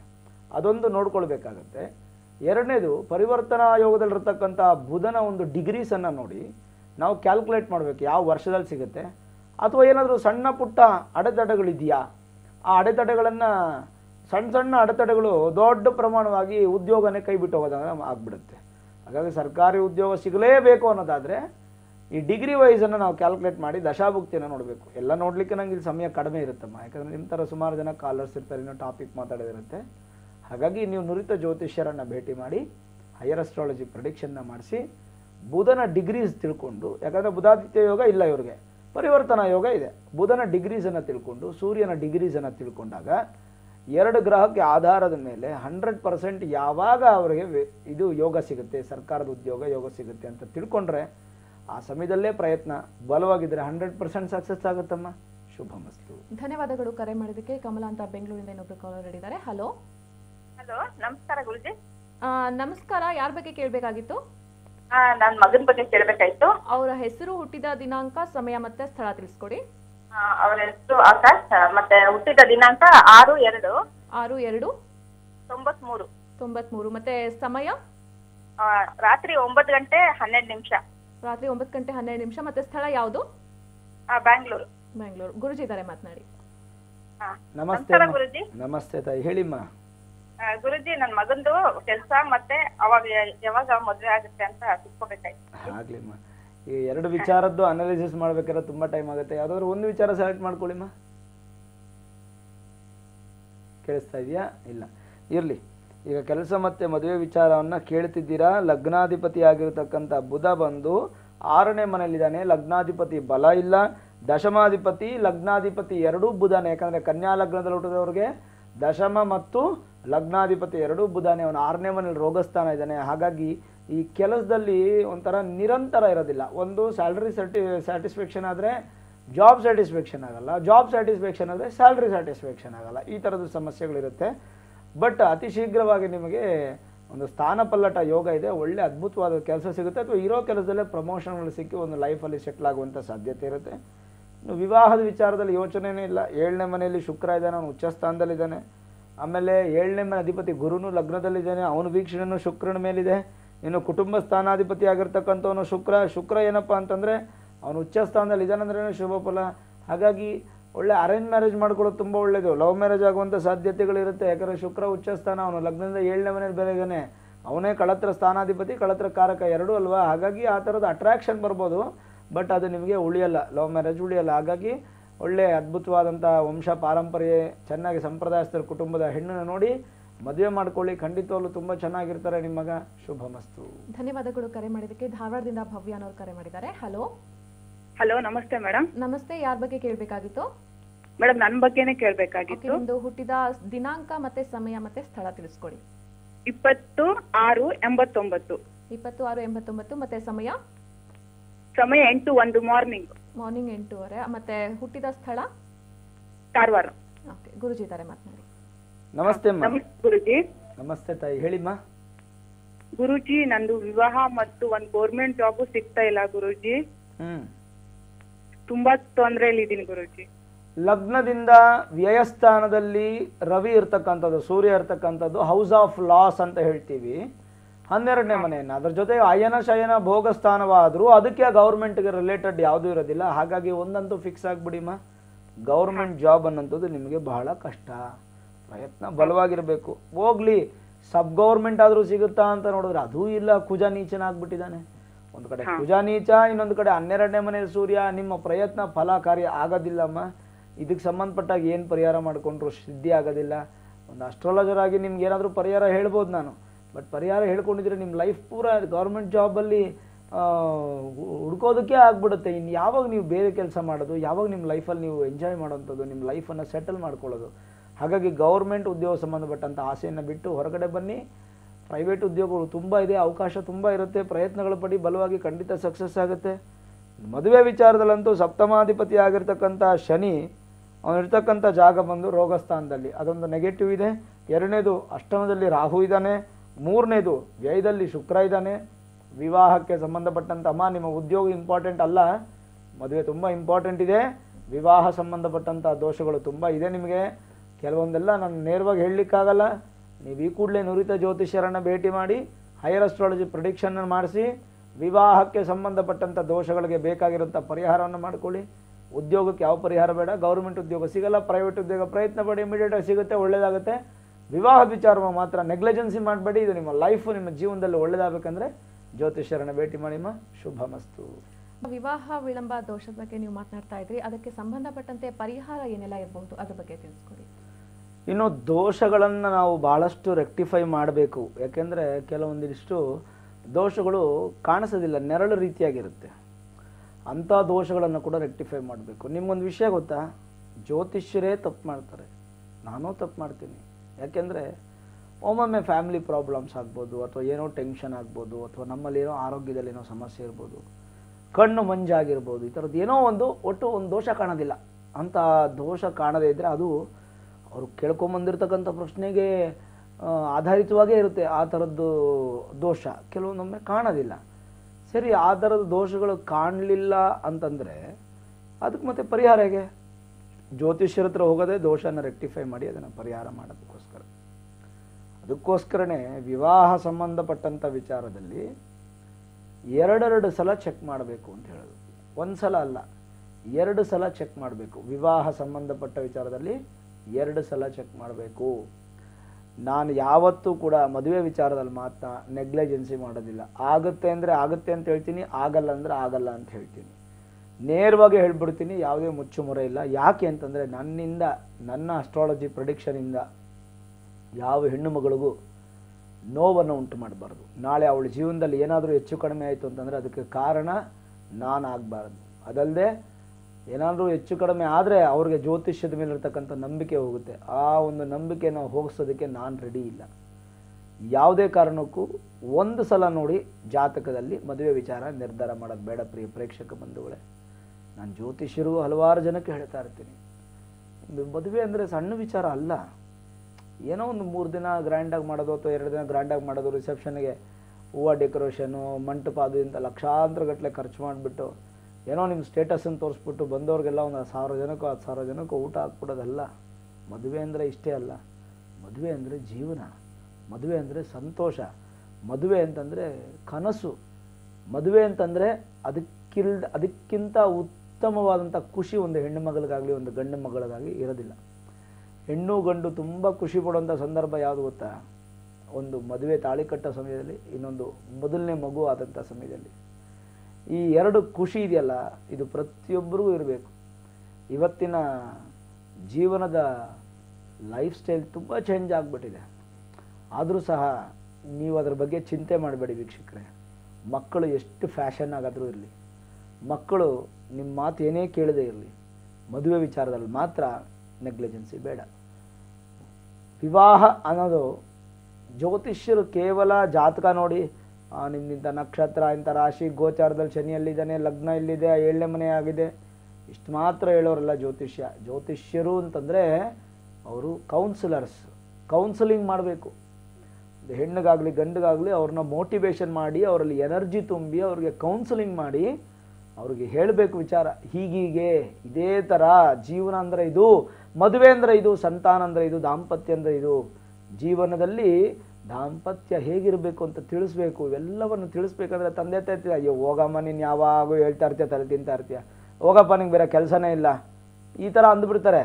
ಅದೊಂದು ನೋಡ್ಕೊಳ್ಬೇಕಾಗತ್ತೆ ಎರಡನೇದು ಪರಿವರ್ತನಾ ಆಯೋಗದಲ್ಲಿರ್ತಕ್ಕಂಥ ಬುಧನ ಒಂದು ಡಿಗ್ರೀಸನ್ನು ನೋಡಿ ನಾವು ಕ್ಯಾಲ್ಕುಲೇಟ್ ಮಾಡಬೇಕು ಯಾವ ವರ್ಷದಲ್ಲಿ ಸಿಗುತ್ತೆ ಅಥವಾ ಏನಾದರೂ ಸಣ್ಣ ಪುಟ್ಟ ಅಡೆತಡೆಗಳಿದೆಯಾ ಆ ಅಡೆತಡೆಗಳನ್ನು ಸಣ್ಣ ಸಣ್ಣ ಅಡೆತಡೆಗಳು ದೊಡ್ಡ ಪ್ರಮಾಣವಾಗಿ ಉದ್ಯೋಗನೇ ಕೈ ಬಿಟ್ಟು ಹೋಗೋದಾಗ ಆಗ್ಬಿಡುತ್ತೆ ಹಾಗಾಗಿ ಸರ್ಕಾರಿ ಉದ್ಯೋಗ ಸಿಗಲೇಬೇಕು ಅನ್ನೋದಾದರೆ ಈ ಡಿಗ್ರಿ ವೈಸನ್ನು ನಾವು ಕ್ಯಾಲ್ಕುಲೇಟ್ ಮಾಡಿ ದಶಾಭುಕ್ತಿಯನ್ನು ನೋಡಬೇಕು ಎಲ್ಲ ನೋಡಲಿಕ್ಕೆ ನಂಗೆ ಇಲ್ಲಿ ಸಮಯ ಕಡಿಮೆ ಇರುತ್ತಮ್ಮ ಯಾಕಂದರೆ ನಿಮ್ಮ ಥರ ಸುಮಾರು ಜನ ಕಾಲರ್ಸ್ ಇರ್ತಾರೆ ಇನ್ನೂ ಟಾಪಿಕ್ ಮಾತಾಡೋದಿರುತ್ತೆ ಹಾಗಾಗಿ ನೀವು ನುರಿತ ಜ್ಯೋತಿಷ್ಯರನ್ನು ಭೇಟಿ ಮಾಡಿ ಹೈಯರ್ ಅಸ್ಟ್ರಾಲಜಿ ಪ್ರೊಡಿಕ್ಷನ್ನ ಮಾಡಿಸಿ ಬುಧನ ಡಿಗ್ರೀಸ್ ತಿಳ್ಕೊಂಡು ಯಾಕಂದರೆ ಬುಧಾದಿತ್ಯ ಯೋಗ ಇಲ್ಲ ಇವ್ರಿಗೆ ಪರಿವರ್ತನಾ ಯೋಗ ಇದೆ ಬುಧನ ಡಿಗ್ರೀಸನ್ನು ತಿಳ್ಕೊಂಡು ಸೂರ್ಯನ ಡಿಗ್ರೀಸನ್ನು ತಿಳ್ಕೊಂಡಾಗ ಎರಡು ಗ್ರಹಕ್ಕೆ ಆಧಾರದ ಮೇಲೆ ಹಂಡ್ರೆಡ್ ಪರ್ಸೆಂಟ್ ಯಾವಾಗ ಅವರಿಗೆ ಇದು ಯೋಗ ಸಿಗುತ್ತೆ ಸರ್ಕಾರದ ಉದ್ಯೋಗ ಯೋಗ ಸಿಗುತ್ತೆ ಅಂತ ತಿಳ್ಕೊಂಡ್ರೆ ಆ ಸಮಯದಲ್ಲೇ ಪ್ರಯತ್ನ ಬಲವಾಗಿದ್ರೆ ಹಂಡ್ರೆಡ್ ಪರ್ಸೆಂಟ್ ಸಕ್ಸಸ್ ಆಗುತ್ತಮ್ಮ ಶುಭ ಮಸ್ತು ಧನ್ಯವಾದಗಳು ಕರೆ ಮಾಡಿದಕ್ಕೆ ಕಮಲಾಂತ ಅಂತ ಬೆಂಗಳೂರಿಂದ ಇನ್ನೊಬ್ಬರು ಕಾಲರ್ ಹೇಳಿದ್ದಾರೆ ಹಲೋ ಹಲೋ ನಮಸ್ಕಾರ ಗುರುಜಿ ನಮಸ್ಕಾರ ಯಾರ ಬಗ್ಗೆ ಕೇಳಬೇಕಾಗಿತ್ತು ನನ್ನ ಮಗನ ಬಗ್ಗೆ ಕೇಳಬೇಕಾಯ್ತು ಅವರ ಹೆಸರು ಹುಟ್ಟಿದ ದಿನಾಂಕ ಸಮಯ ಮತ್ತೆ ಸ್ಥಳ ತಿಳಿಸ್ಕೊಡಿ ಅವರ ಹೆಸರು ಆಕಾಶ್ ಮತ್ತೆ ಹುಟ್ಟಿದ ದಿನಾಂಕ ಆರು ಎರಡು ಆರು ಎರಡು ತೊಂಬತ್ಮೂರು ತೊಂಬತ್ಮೂರು ಮತ್ತೆ ಸಮಯ ರಾತ್ರಿ ಒಂಬತ್ತು ಗಂಟೆ ಹನ್ನೆರಡು ನಿಮಿಷ ರಾತ್ರಿ ಒಂಬತ್ತು ಗಂಟೆ ಹನ್ನೆರಡು ನಿಮಿಷ ಮತ್ತೆ ಸ್ಥಳ ಯಾವುದು ಬ್ಯಾಂಗ್ಳೂರ್ ಬ್ಯಾಂಗ್ಳೂರ್ ಗುರುಜಿ ಇದಾರೆ ಮಾತನಾಡಿ ನಮಸ್ತೆ ಗುರುಜಿ ನಮಸ್ತೆ ತಾಯಿ ಹೇಳಿಮ್ಮ ಗುರುಜಿ ನನ್ ಮಗಂದು ಕೆಲಸ ಮತ್ತೆ ಅವಾಗ ಯಾವಾಗ ಮದ್ವೆ ಆಗುತ್ತೆ ಅಂತ ತಿಳ್ಕೊಬೇಕಾಯ್ತು ಈ ಎರಡು ವಿಚಾರದ್ದು ಅನಾಲಿಸಿಸ್ ಮಾಡ್ಬೇಕಾದ್ರೆ ತುಂಬಾ ಟೈಮ್ ಆಗುತ್ತೆ ಯಾವ್ದಾದ್ರು ಒಂದು ವಿಚಾರ ಸೆಲೆಕ್ಟ್ ಮಾಡ್ಕೊಳ್ಳಿಮ್ಮ ಕೇಳಿಸ್ತಾ ಇದೆಯಾ ಇಲ್ಲ ಇರ್ಲಿ ಈಗ ಕೆಲಸ ಮತ್ತೆ ಮದುವೆ ವಿಚಾರವನ್ನ ಕೇಳ್ತಿದ್ದೀರಾ ಲಗ್ನಾಧಿಪತಿ ಆಗಿರತಕ್ಕಂಥ ಬುಧ ಬಂದು ಆರನೇ ಮನೆಯಲ್ಲಿದ್ದಾನೆ ಲಗ್ನಾಧಿಪತಿ ಬಲ ಇಲ್ಲ ದಶಮಾಧಿಪತಿ ಲಗ್ನಾಧಿಪತಿ ಎರಡೂ ಬುಧನೇ ಯಾಕಂದ್ರೆ ಕನ್ಯಾ ಲಗ್ನದಲ್ಲಿ ಹುಟ್ಟಿದವ್ರಿಗೆ ದಶಮ ಮತ್ತು ಲಗ್ನಾಧಿಪತಿ ಎರಡೂ ಬುಧಾನೇ ಅವನು ಆರನೇ ಮನೇಲಿ ರೋಗಸ್ಥಾನ ಇದ್ದಾನೆ ಹಾಗಾಗಿ ಈ ಕೆಲಸದಲ್ಲಿ ಒಂಥರ ನಿರಂತರ ಇರೋದಿಲ್ಲ ಒಂದು ಸ್ಯಾಲ್ರಿ ಸ್ಯಾಟಿ ಸ್ಯಾಟಿಸ್ಫ್ಯಾಕ್ಷನ್ ಆದರೆ ಜಾಬ್ ಸ್ಯಾಟಿಸ್ಫ್ಯಾಕ್ಷನ್ ಆಗಲ್ಲ ಜಾಬ್ ಸ್ಯಾಟಿಸ್ಫ್ಯಾಕ್ಷನ್ ಆದರೆ ಸ್ಯಾಲ್ರಿ ಸ್ಯಾಟಿಸ್ಫ್ಯಾಕ್ಷನ್ ಆಗಲ್ಲ ಈ ಥರದ ಸಮಸ್ಯೆಗಳಿರುತ್ತೆ ಬಟ್ ಅತಿ ಶೀಘ್ರವಾಗಿ ನಿಮಗೆ ಒಂದು ಸ್ಥಾನ ಪಲ್ಲಟ ಯೋಗ ಇದೆ ಒಳ್ಳೆ ಅದ್ಭುತವಾದ ಕೆಲಸ ಸಿಗುತ್ತೆ ಅಥವಾ ಇರೋ ಕೆಲಸದಲ್ಲೇ ಪ್ರಮೋಷನ್ಗಳು ಸಿಕ್ಕಿ ಒಂದು ಲೈಫಲ್ಲಿ ಸೆಟ್ಲ್ ಆಗುವಂಥ ಸಾಧ್ಯತೆ ಇರುತ್ತೆ ವಿವಾಹದ ವಿಚಾರದಲ್ಲಿ ಯೋಚನೆಯೇ ಇಲ್ಲ ಏಳನೇ ಮನೆಯಲ್ಲಿ ಶುಕ್ರ ಇದ್ದಾನೆ ಅವನು ಉಚ್ಚ ಸ್ಥಾನದಲ್ಲಿದ್ದಾನೆ ಆಮೇಲೆ ಏಳನೇ ಮನೆ ಅಧಿಪತಿ ಗುರುನು ಲಗ್ನದಲ್ಲಿದ್ದಾನೆ ಅವನು ವೀಕ್ಷಣೆಯೂ ಶುಕ್ರನ ಮೇಲಿದೆ ಇನ್ನು ಕುಟುಂಬ ಸ್ಥಾನಾಧಿಪತಿ ಆಗಿರ್ತಕ್ಕಂಥವನು ಶುಕ್ರ ಶುಕ್ರ ಏನಪ್ಪ ಅಂತಂದರೆ ಅವನು ಉಚ್ಚ ಸ್ಥಾನದಲ್ಲಿ ಇದ್ದಾನಂದ್ರೇ ಶುಭ ಫಲ ಹಾಗಾಗಿ ಒಳ್ಳೆ ಅರೇಂಜ್ ಮ್ಯಾರೇಜ್ ಮಾಡ್ಕೊಳ್ಳೋದು ತುಂಬ ಒಳ್ಳೆಯದು ಲವ್ ಮ್ಯಾರೇಜ್ ಆಗುವಂಥ ಸಾಧ್ಯತೆಗಳಿರುತ್ತೆ ಯಾಕಂದರೆ ಶುಕ್ರ ಉಚ್ಚ ಸ್ಥಾನ ಅವನು ಲಗ್ನದಿಂದ ಏಳನೇ ಮನೇಲಿ ಬೇರೆ ಇದ್ದಾನೆ ಅವನೇ ಕಳತ್ರ ಸ್ಥಾನಾಧಿಪತಿ ಕಳತ್ರ ಕಾರಕ ಎರಡೂ ಅಲ್ವಾ ಹಾಗಾಗಿ ಆ ಥರದ ಅಟ್ರಾಕ್ಷನ್ ಬರ್ಬೋದು ಬಟ್ ಅದು ನಿಮಗೆ ಉಳಿಯಲ್ಲ ಲವ್ ಮ್ಯಾರೇಜ್ ಉಳಿಯಲ್ಲ ಹಾಗಾಗಿ ಒಳ್ಳೆ ಅದ್ಭುತವಾದಂಥ ವಂಶ ಪಾರಂಪರ್ಯ ಚೆನ್ನಾಗಿ ಸಂಪ್ರದಾಯಸ್ಥರ ಕುಟುಂಬದ ಹೆಣ್ಣನ್ನು ನೋಡಿ ಮದುವೆ ಮಾಡ್ಕೊಳ್ಳಿ ಖಂಡಿತವಾಗ್ಲೂ ತುಂಬ ಚೆನ್ನಾಗಿರ್ತಾರೆ ನಿಮ್ಮ ಮಗ ಶುಭ ಮಸ್ತು ಧನ್ಯವಾದಗಳು ಕರೆ ಮಾಡಿದಕ್ಕೆ ಧಾರವಾಡದಿಂದ ಭವ್ಯ ಅನ್ನೋರು ಕರೆ ಮಾಡಿದ್ದಾರೆ ಹಲೋ ಹಲೋ ನಮಸ್ತೆ ಮೇಡಮ್ ನಮಸ್ತೆ ಯಾರ ಬಗ್ಗೆ ಕೇಳಬೇಕಾಗಿತ್ತು ಮೇಡಮ್ ನನ್ನ ಬಗ್ಗೆನೇ ಕೇಳಬೇಕಾಗಿತ್ತು ನಿಮ್ದು ಹುಟ್ಟಿದ ದಿನಾಂಕ ಮತ್ತೆ ಸಮಯ ಮತ್ತೆ ಸ್ಥಳ ತಿಳಿಸ್ಕೊಡಿ ಇಪ್ಪತ್ತು ಆರು ಎಂಬತ್ತೊಂಬತ್ತು ಇಪ್ಪತ್ತು ಆರು ಎಂಬತ್ತೊಂಬತ್ತು ಮತ್ತೆ ಸಮಯ ಸಮಯ ಎಂಟು ಒಂದು ಮಾರ್ನಿಂಗ್ ಮಾರ್ನಿಂಗ್ ಎಂಟೂವರೆ ಮತ್ತೆ ಹುಟ್ಟಿದ ಸ್ಥಳ ಕಾರವಾರ ಗುರುಜಿ ತಾರೆ ಮಾತನಾಡಿ ನಮಸ್ತೆ ಗುರುಜಿ ನಮಸ್ತೆ ತಾಯಿ ಹೇಳಿಮ್ಮ ಗುರುಜಿ ನಂದು ವಿವಾಹ ಮತ್ತು ಒಂದ್ ಗೌರ್ಮೆಂಟ್ ಜಾಬ್ ಸಿಗ್ತಾ ಇಲ್ಲ ಗುರುಜಿ ತುಂಬಾ ತೊಂದರೆಯಲ್ಲಿ ಇದ್ದೀನಿ ಗುರುಜಿ ಲಗ್ನದಿಂದ ವ್ಯಯಸ್ಥಾನದಲ್ಲಿ ರವಿ ಇರ್ತಕ್ಕಂಥದ್ದು ಸೂರ್ಯ ಇರ್ತಕ್ಕಂಥದ್ದು ಹೌಸ್ ಆಫ್ ಲಾಸ್ ಅಂತ ಹೇಳ್ತೀವಿ ಹನ್ನೆರಡನೇ ಮನೆಯನ್ನು ಅದ್ರ ಜೊತೆ ಅಯ್ಯನ ಶಯನ ಭೋಗ ಸ್ಥಾನವಾದರೂ ಅದಕ್ಕೆ ಗೌರ್ಮೆಂಟ್ಗೆ ರಿಲೇಟೆಡ್ ಯಾವುದೂ ಇರೋದಿಲ್ಲ ಹಾಗಾಗಿ ಒಂದಂತೂ ಫಿಕ್ಸ್ ಆಗಿಬಿಡಿಮ್ಮ ಗೌರ್ಮೆಂಟ್ ಜಾಬ್ ಅನ್ನೋಂಥದ್ದು ನಿಮಗೆ ಬಹಳ ಕಷ್ಟ ಪ್ರಯತ್ನ ಬಲವಾಗಿರಬೇಕು ಹೋಗ್ಲಿ ಸಬ್ ಗೌರ್ಮೆಂಟ್ ಆದರೂ ಸಿಗುತ್ತಾ ಅಂತ ನೋಡಿದ್ರೆ ಅದೂ ಇಲ್ಲ ಕುಜ ಆಗ್ಬಿಟ್ಟಿದ್ದಾನೆ ಒಂದು ಕಡೆ ಕುಜ ನೀಚ ಇನ್ನೊಂದು ಕಡೆ ಹನ್ನೆರಡನೇ ಮನೆ ಸೂರ್ಯ ನಿಮ್ಮ ಪ್ರಯತ್ನ ಫಲ ಕಾರ್ಯ ಆಗೋದಿಲ್ಲಮ್ಮ ಇದಕ್ಕೆ ಸಂಬಂಧಪಟ್ಟಾಗ ಏನು ಪರಿಹಾರ ಮಾಡಿಕೊಂಡ್ರು ಸಿದ್ಧಿ ಆಗೋದಿಲ್ಲ ಒಂದು ಅಸ್ಟ್ರಾಲಜರ್ ಆಗಿ ನಿಮ್ಗೆ ಏನಾದರೂ ಪರಿಹಾರ ಹೇಳ್ಬೋದು ನಾನು ಬಟ್ ಪರಿಹಾರ ಹೇಳ್ಕೊಂಡಿದ್ರೆ ನಿಮ್ಮ ಲೈಫ್ ಪೂರ ಗೌರ್ಮೆಂಟ್ ಜಾಬಲ್ಲಿ ಹುಡ್ಕೋದಕ್ಕೆ ಆಗ್ಬಿಡುತ್ತೆ ಇನ್ನು ಯಾವಾಗ ನೀವು ಬೇರೆ ಕೆಲಸ ಮಾಡೋದು ಯಾವಾಗ ನಿಮ್ಮ ಲೈಫಲ್ಲಿ ನೀವು ಎಂಜಾಯ್ ಮಾಡೋವಂಥದ್ದು ನಿಮ್ಮ ಲೈಫನ್ನು ಸೆಟಲ್ ಮಾಡ್ಕೊಳ್ಳೋದು ಹಾಗಾಗಿ ಗೌರ್ಮೆಂಟ್ ಉದ್ಯೋಗ ಸಂಬಂಧಪಟ್ಟಂಥ ಆಸೆಯನ್ನು ಬಿಟ್ಟು ಹೊರಗಡೆ ಬನ್ನಿ ಪ್ರೈವೇಟ್ ಉದ್ಯೋಗಗಳು ತುಂಬ ಇದೆ ಅವಕಾಶ ತುಂಬ ಇರುತ್ತೆ ಪ್ರಯತ್ನಗಳ ಪಡಿ ಬಲವಾಗಿ ಖಂಡಿತ ಸಕ್ಸಸ್ ಆಗುತ್ತೆ ಮದುವೆ ವಿಚಾರದಲ್ಲಂತೂ ಸಪ್ತಮಾಧಿಪತಿ ಆಗಿರ್ತಕ್ಕಂಥ ಶನಿ ಅವನಿರ್ತಕ್ಕಂಥ ಜಾಗ ಬಂದು ರೋಗಸ್ಥಾನದಲ್ಲಿ ಅದೊಂದು ನೆಗೆಟಿವ್ ಇದೆ ಎರಡನೇದು ಅಷ್ಟಮದಲ್ಲಿ ರಾಹು ಇದ್ದಾನೆ ಮೂರನೇದು ವ್ಯಯದಲ್ಲಿ ಶುಕ್ರ ಇದ್ದಾನೆ ವಿವಾಹಕ್ಕೆ ಸಂಬಂಧಪಟ್ಟಂಥ ಅಮ್ಮ ನಿಮ್ಮ ಉದ್ಯೋಗ ಇಂಪಾರ್ಟೆಂಟ್ ಅಲ್ಲ ಮದುವೆ ತುಂಬ ಇಂಪಾರ್ಟೆಂಟ್ ಇದೆ ವಿವಾಹ ಸಂಬಂಧಪಟ್ಟಂಥ ದೋಷಗಳು ತುಂಬ ಇದೆ ನಿಮಗೆ ಕೆಲವೊಂದೆಲ್ಲ ನಾನು ನೇರವಾಗಿ ಹೇಳಲಿಕ್ಕಾಗಲ್ಲ ನೀವು ಈ ಕೂಡಲೇ ನುರಿತ ಜ್ಯೋತಿಷ್ಯರನ್ನು ಭೇಟಿ ಮಾಡಿ ಹೈಯರ್ ಅಸ್ಟ್ರಾಲಜಿ ಪ್ರಿಡಿಕ್ಷನ್ನ ಮಾಡಿಸಿ ವಿವಾಹಕ್ಕೆ ಸಂಬಂಧಪಟ್ಟಂಥ ದೋಷಗಳಿಗೆ ಬೇಕಾಗಿರೋಂಥ ಪರಿಹಾರವನ್ನು ಮಾಡಿಕೊಳ್ಳಿ ಉದ್ಯೋಗಕ್ಕೆ ಯಾವ ಪರಿಹಾರ ಬೇಡ ಗೌರ್ಮೆಂಟ್ ಉದ್ಯೋಗ ಸಿಗಲ್ಲ ಪ್ರೈವೇಟ್ ಉದ್ಯೋಗ ಪ್ರಯತ್ನ ಪಡಿ ಇಮಿಡಿಯೇಟಾಗಿ ಸಿಗುತ್ತೆ ಒಳ್ಳೆಯದಾಗುತ್ತೆ ವಿವಾಹ ವಿಚಾರವು ಮಾತ್ರ ನೆಗ್ಲೆಜೆನ್ಸಿ ಮಾಡಬೇಡಿ ಇದು ನಿಮ್ಮ ಲೈಫು ನಿಮ್ಮ ಜೀವನದಲ್ಲಿ ಒಳ್ಳೇದಾಗಬೇಕಂದ್ರೆ ಜ್ಯೋತಿಷ್ಯರನ್ನು ಭೇಟಿ ಮಾಡಿಮ್ಮ ಶುಭ ಮಸ್ತು ವಿವಾಹ ವಿಳಂಬ ದೋಷದ ಬಗ್ಗೆ ನೀವು ಮಾತನಾಡ್ತಾ ಇದ್ರಿ ಅದಕ್ಕೆ ಸಂಬಂಧಪಟ್ಟಂತೆ ಪರಿಹಾರ ಏನೆಲ್ಲ ಇರಬಹುದು ಅದ್ರ ಬಗ್ಗೆ ತಿಳಿಸ್ಕೊಡಿ ಇನ್ನು ದೋಷಗಳನ್ನು ನಾವು ಭಾಳಷ್ಟು ರೆಕ್ಟಿಫೈ ಮಾಡಬೇಕು ಯಾಕೆಂದರೆ ಕೆಲವೊಂದಿಷ್ಟು ದೋಷಗಳು ಕಾಣಿಸೋದಿಲ್ಲ ನೆರಳು ರೀತಿಯಾಗಿರುತ್ತೆ ಅಂಥ ದೋಷಗಳನ್ನು ಕೂಡ ರೆಕ್ಟಿಫೈ ಮಾಡಬೇಕು ನಿಮ್ಗೊಂದು ವಿಷಯ ಗೊತ್ತಾ ಜ್ಯೋತಿಷ್ಯರೇ ತಪ್ಪು ಮಾಡ್ತಾರೆ ನಾನೂ ತಪ್ಪು ಮಾಡ್ತೀನಿ ಯಾಕೆಂದರೆ ಒಮ್ಮೊಮ್ಮೆ ಫ್ಯಾಮಿಲಿ ಪ್ರಾಬ್ಲಮ್ಸ್ ಆಗ್ಬೋದು ಅಥವಾ ಏನೋ ಟೆನ್ಷನ್ ಆಗ್ಬೋದು ಅಥವಾ ನಮ್ಮಲ್ಲಿ ಏನೋ ಆರೋಗ್ಯದಲ್ಲಿ ಏನೋ ಸಮಸ್ಯೆ ಇರ್ಬೋದು ಕಣ್ಣು ಮಂಜಾಗಿರ್ಬೋದು ಈ ಥರದ್ದು ಏನೋ ಒಂದು ಒಟ್ಟು ಒಂದು ದೋಷ ಕಾಣೋದಿಲ್ಲ ಅಂತ ದೋಷ ಕಾಣದೇ ಇದ್ದರೆ ಅದು ಅವರು ಕೇಳ್ಕೊಂಬಂದಿರ್ತಕ್ಕಂಥ ಪ್ರಶ್ನೆಗೆ ಆಧಾರಿತವಾಗೇ ಇರುತ್ತೆ ಆ ಥರದ್ದು ದೋಷ ಕೆಲವೊಂದೊಮ್ಮೆ ಕಾಣೋದಿಲ್ಲ ಸರಿ ಆ ಥರದ ದೋಷಗಳು ಕಾಣಲಿಲ್ಲ ಅಂತಂದರೆ ಅದಕ್ಕೆ ಮತ್ತೆ ಪರಿಹಾರ ಹೇಗೆ ಜ್ಯೋತಿಷ್ಯರ ಹತ್ರ ಹೋಗೋದೆ ದೋಷನ ರೆಕ್ಟಿಫೈ ಮಾಡಿ ಅದನ್ನು ಪರಿಹಾರ ಮಾಡೋದಕ್ಕೋಸ್ಕರ ಅದಕ್ಕೋಸ್ಕರನೇ ವಿವಾಹ ಸಂಬಂಧಪಟ್ಟಂಥ ವಿಚಾರದಲ್ಲಿ ಎರಡೆರಡು ಸಲ ಚೆಕ್ ಮಾಡಬೇಕು ಅಂತ ಹೇಳೋದು ಒಂದು ಸಲ ಅಲ್ಲ ಎರಡು ಸಲ ಚೆಕ್ ಮಾಡಬೇಕು ವಿವಾಹ ಸಂಬಂಧಪಟ್ಟ ವಿಚಾರದಲ್ಲಿ ಎರಡು ಸಲ ಚೆಕ್ ಮಾಡಬೇಕು ನಾನು ಯಾವತ್ತೂ ಕೂಡ ಮದುವೆ ವಿಚಾರದಲ್ಲಿ ಮಾತ್ರ ನೆಗ್ಲೆಜೆನ್ಸಿ ಮಾಡೋದಿಲ್ಲ ಆಗುತ್ತೆ ಅಂದರೆ ಆಗುತ್ತೆ ಅಂತ ಹೇಳ್ತೀನಿ ಆಗಲ್ಲ ಅಂದರೆ ಆಗಲ್ಲ ಅಂತ ಹೇಳ್ತೀನಿ ನೇರವಾಗಿ ಹೇಳ್ಬಿಡ್ತೀನಿ ಯಾವುದೇ ಮೊರೆ ಇಲ್ಲ ಯಾಕೆ ಅಂತಂದರೆ ನನ್ನಿಂದ ನನ್ನ ಅಸ್ಟ್ರಾಲಜಿ ಪ್ರೊಡಿಕ್ಷನಿಂದ ಯಾವ ಹೆಣ್ಣು ಮಗಳಿಗೂ ನೋವನ್ನು ಉಂಟು ಮಾಡಬಾರ್ದು ನಾಳೆ ಅವಳ ಜೀವನದಲ್ಲಿ ಏನಾದರೂ ಹೆಚ್ಚು ಕಡಿಮೆ ಆಯಿತು ಅಂತಂದರೆ ಅದಕ್ಕೆ ಕಾರಣ ನಾನು ಆಗಬಾರ್ದು ಅದಲ್ಲದೆ ಏನಾದರೂ ಹೆಚ್ಚು ಕಡಿಮೆ ಆದರೆ ಅವ್ರಿಗೆ ಜ್ಯೋತಿಷ್ಯದ ಮೇಲೆ ಮೇಲಿರ್ತಕ್ಕಂಥ ನಂಬಿಕೆ ಹೋಗುತ್ತೆ ಆ ಒಂದು ನಂಬಿಕೆನ ಹೋಗಿಸೋದಕ್ಕೆ ನಾನು ರೆಡಿ ಇಲ್ಲ ಯಾವುದೇ ಕಾರಣಕ್ಕೂ ಒಂದು ಸಲ ನೋಡಿ ಜಾತಕದಲ್ಲಿ ಮದುವೆ ವಿಚಾರ ನಿರ್ಧಾರ ಮಾಡೋದು ಬೇಡ ಪ್ರಿಯ ಪ್ರೇಕ್ಷಕ ಬಂಧುಗಳೇ ನಾನು ಜ್ಯೋತಿಷ್ಯರು ಹಲವಾರು ಜನಕ್ಕೆ ಹೇಳ್ತಾ ಇರ್ತೀನಿ ಒಂದು ಮದುವೆ ಅಂದರೆ ಸಣ್ಣ ವಿಚಾರ ಅಲ್ಲ ಏನೋ ಒಂದು ಮೂರು ದಿನ ಗ್ರ್ಯಾಂಡಾಗಿ ಮಾಡೋದು ಅಥವಾ ಎರಡು ದಿನ ಗ್ರ್ಯಾಂಡಾಗಿ ಮಾಡೋದು ರಿಸೆಪ್ಷನ್ಗೆ ಹೂವು ಡೆಕೋರೇಷನು ಮಂಟಪ ಅದು ಇಂಥ ಲಕ್ಷಾಂತರ ಗಟ್ಟಲೆ ಖರ್ಚು ಮಾಡಿಬಿಟ್ಟು ಏನೋ ನಿಮ್ಮ ಸ್ಟೇಟಸನ್ನು ತೋರಿಸ್ಬಿಟ್ಟು ಬಂದವ್ರಿಗೆಲ್ಲ ಒಂದು ಸಾವಿರ ಜನಕ್ಕೂ ಹತ್ತು ಸಾವಿರ ಜನಕ್ಕೂ ಊಟ ಹಾಕ್ಬಿಡೋದಲ್ಲ ಮದುವೆ ಅಂದರೆ ಇಷ್ಟೇ ಅಲ್ಲ ಮದುವೆ ಅಂದರೆ ಜೀವನ ಮದುವೆ ಅಂದರೆ ಸಂತೋಷ ಮದುವೆ ಅಂತಂದರೆ ಕನಸು ಮದುವೆ ಅಂತಂದರೆ ಅದಕ್ಕಿಲ್ದ ಅದಕ್ಕಿಂತ ಉತ್ ಉತ್ತಮವಾದಂಥ ಖುಷಿ ಒಂದು ಹೆಣ್ಣು ಮಗಳಿಗಾಗಲಿ ಒಂದು ಗಂಡು ಮಗಳಿಗಾಗಿ ಇರೋದಿಲ್ಲ ಹೆಣ್ಣು ಗಂಡು ತುಂಬ ಖುಷಿ ಪಡುವಂಥ ಸಂದರ್ಭ ಯಾವುದು ಗೊತ್ತಾ ಒಂದು ಮದುವೆ ತಾಳಿ ಕಟ್ಟೋ ಸಮಯದಲ್ಲಿ ಇನ್ನೊಂದು ಮೊದಲನೇ ಮಗು ಆದಂಥ ಸಮಯದಲ್ಲಿ ಈ ಎರಡು ಖುಷಿ ಇದೆಯಲ್ಲ ಇದು ಪ್ರತಿಯೊಬ್ಬರಿಗೂ ಇರಬೇಕು ಇವತ್ತಿನ ಜೀವನದ ಲೈಫ್ ಸ್ಟೈಲ್ ತುಂಬ ಚೇಂಜ್ ಆಗಿಬಿಟ್ಟಿದೆ ಆದರೂ ಸಹ ನೀವು ಅದರ ಬಗ್ಗೆ ಚಿಂತೆ ಮಾಡಬೇಡಿ ವೀಕ್ಷಕರೇ ಮಕ್ಕಳು ಎಷ್ಟು ಫ್ಯಾಷನ್ ಆಗಾದರೂ ಇರಲಿ ಮಕ್ಕಳು ನಿಮ್ಮ ಮಾತು ಏನೇ ಕೇಳದೇ ಇರಲಿ ಮದುವೆ ವಿಚಾರದಲ್ಲಿ ಮಾತ್ರ ನೆಗ್ಲಿಜೆನ್ಸಿ ಬೇಡ ವಿವಾಹ ಅನ್ನೋದು ಜ್ಯೋತಿಷ್ಯರು ಕೇವಲ ಜಾತಕ ನೋಡಿ ನಿಮ್ದಿಂಥ ನಕ್ಷತ್ರ ಇಂಥ ರಾಶಿ ಗೋಚಾರದಲ್ಲಿ ಶನಿಯಲ್ಲಿದ್ದಾನೆ ಲಗ್ನ ಇಲ್ಲಿದೆ ಏಳನೇ ಮನೆ ಆಗಿದೆ ಇಷ್ಟು ಮಾತ್ರ ಹೇಳೋರಲ್ಲ ಜ್ಯೋತಿಷ್ಯ ಜ್ಯೋತಿಷ್ಯರು ಅಂತಂದರೆ ಅವರು ಕೌನ್ಸಿಲರ್ಸ್ ಕೌನ್ಸಿಲಿಂಗ್ ಮಾಡಬೇಕು ಹೆಣ್ಣಿಗಾಗಲಿ ಗಂಡಿಗಾಗಲಿ ಅವ್ರನ್ನ ಮೋಟಿವೇಶನ್ ಮಾಡಿ ಅವರಲ್ಲಿ ಎನರ್ಜಿ ತುಂಬಿ ಅವ್ರಿಗೆ ಕೌನ್ಸಿಲಿಂಗ್ ಮಾಡಿ ಅವ್ರಿಗೆ ಹೇಳಬೇಕು ವಿಚಾರ ಹೀಗೀಗೆ ಇದೇ ಥರ ಜೀವನ ಅಂದರೆ ಇದು ಮದುವೆ ಅಂದರೆ ಇದು ಸಂತಾನ ಅಂದರೆ ಇದು ದಾಂಪತ್ಯ ಅಂದರೆ ಇದು ಜೀವನದಲ್ಲಿ ದಾಂಪತ್ಯ ಹೇಗಿರಬೇಕು ಅಂತ ತಿಳಿಸ್ಬೇಕು ಇವೆಲ್ಲವನ್ನು ತಿಳಿಸ್ಬೇಕಂದ್ರೆ ತಂದೆ ತಾಯಿ ಅಯ್ಯೋ ಹೋಗಮ್ಮ ನೀನು ಯಾವಾಗೂ ಹೇಳ್ತಾ ಇರ್ತೀಯ ತಲೆ ತಿಂತಾ ಇರ್ತೀಯ ಹೋಗಪ್ಪ ನಿಂಗೆ ಬೇರೆ ಕೆಲಸನೇ ಇಲ್ಲ ಈ ಥರ ಅಂದ್ಬಿಡ್ತಾರೆ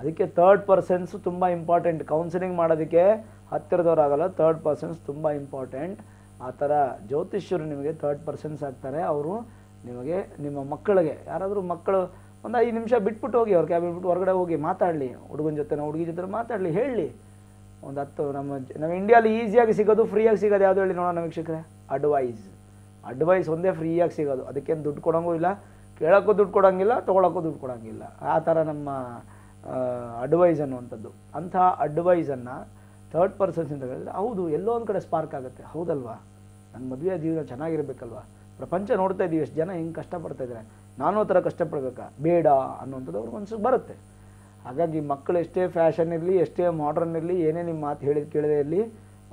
ಅದಕ್ಕೆ ತರ್ಡ್ ಪರ್ಸನ್ಸ್ ತುಂಬ ಇಂಪಾರ್ಟೆಂಟ್ ಕೌನ್ಸಿಲಿಂಗ್ ಮಾಡೋದಕ್ಕೆ ಹತ್ತಿರದವರಾಗಲ್ಲ ತರ್ಡ್ ಪರ್ಸನ್ಸ್ ತುಂಬ ಇಂಪಾರ್ಟೆಂಟ್ ಆ ಥರ ಜ್ಯೋತಿಷ್ಯರು ನಿಮಗೆ ತರ್ಡ್ ಪರ್ಸನ್ಸ್ ಆಗ್ತಾರೆ ಅವರು ನಿಮಗೆ ನಿಮ್ಮ ಮಕ್ಕಳಿಗೆ ಯಾರಾದರೂ ಮಕ್ಕಳು ಒಂದು ಐದು ನಿಮಿಷ ಬಿಟ್ಬಿಟ್ಟು ಹೋಗಿ ಅವ್ರ ಕ್ಯಾಬ್ ಬಿಟ್ಟು ಹೊರಗಡೆ ಹೋಗಿ ಮಾತಾಡಲಿ ಹುಡುಗನ ಜೊತೆ ಹುಡುಗಿ ಜೊತೆ ಮಾತಾಡಲಿ ಹೇಳಿ ಒಂದು ಹತ್ತು ನಮ್ಮ ನಮ್ಮ ಇಂಡಿಯಲ್ಲಿ ಈಸಿಯಾಗಿ ಸಿಗೋದು ಫ್ರೀಯಾಗಿ ಸಿಗೋದು ಯಾವುದು ಹೇಳಿ ನೋಡೋಣ ವೀಕ್ಷಕರೇ ಅಡ್ವೈಸ್ ಅಡ್ವೈಸ್ ಒಂದೇ ಫ್ರೀಯಾಗಿ ಸಿಗೋದು ಅದಕ್ಕೇನು ದುಡ್ಡು ಕೊಡೋಂಗೂ ಇಲ್ಲ ಕೇಳೋಕ್ಕೂ ದುಡ್ಡು ಕೊಡೋಂಗಿಲ್ಲ ತೊಗೊಳಕ್ಕೂ ದುಡ್ಡು ಕೊಡೋಂಗಿಲ್ಲ ಆ ಥರ ನಮ್ಮ ಅಡ್ವೈಸ್ ಅನ್ನುವಂಥದ್ದು ಅಂಥ ಅಡ್ವೈಸನ್ನು ಥರ್ಡ್ ಪರ್ಸನ್ಸಿಂದ ಹೇಳಿದ್ರೆ ಹೌದು ಎಲ್ಲೋ ಒಂದು ಕಡೆ ಸ್ಪಾರ್ಕ್ ಆಗುತ್ತೆ ಹೌದಲ್ವಾ ನನ್ನ ಮದುವೆ ಜೀವನ ಚೆನ್ನಾಗಿರಬೇಕಲ್ವಾ ಪ್ರಪಂಚ ನೋಡ್ತಾ ಇದ್ದೀವಿ ಎಷ್ಟು ಜನ ಹೆಂಗೆ ಕಷ್ಟಪಡ್ತಾ ಇದ್ದಾರೆ ನಾನು ಆ ಥರ ಕಷ್ಟಪಡ್ಬೇಕಾ ಬೇಡ ಅನ್ನೋಂಥದ್ದು ಅವ್ರ ಮನ್ಸಿಗೆ ಬರುತ್ತೆ ಹಾಗಾಗಿ ಮಕ್ಕಳು ಎಷ್ಟೇ ಫ್ಯಾಷನ್ ಇರಲಿ ಎಷ್ಟೇ ಮಾಡ್ರನ್ ಇರಲಿ ಏನೇ ನಿಮ್ಮ ಮಾತು ಹೇಳಿದ ಕೇಳದೇ ಇರಲಿ